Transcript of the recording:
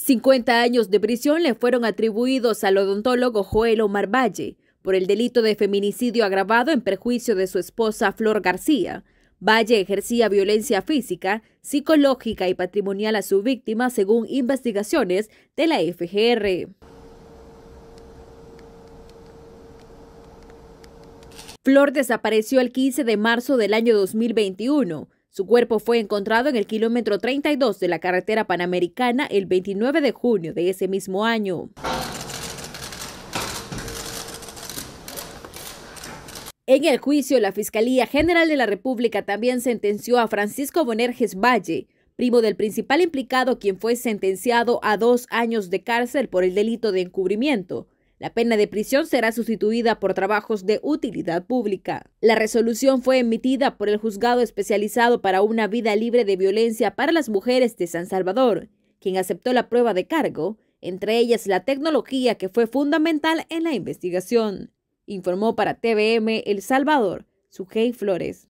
50 años de prisión le fueron atribuidos al odontólogo Joel Omar Valle por el delito de feminicidio agravado en perjuicio de su esposa Flor García. Valle ejercía violencia física, psicológica y patrimonial a su víctima según investigaciones de la FGR. Flor desapareció el 15 de marzo del año 2021 su cuerpo fue encontrado en el kilómetro 32 de la carretera panamericana el 29 de junio de ese mismo año. En el juicio, la Fiscalía General de la República también sentenció a Francisco Bonerges Valle, primo del principal implicado, quien fue sentenciado a dos años de cárcel por el delito de encubrimiento la pena de prisión será sustituida por trabajos de utilidad pública. La resolución fue emitida por el Juzgado Especializado para una Vida Libre de Violencia para las Mujeres de San Salvador, quien aceptó la prueba de cargo, entre ellas la tecnología que fue fundamental en la investigación. Informó para TVM El Salvador, Sujei Flores.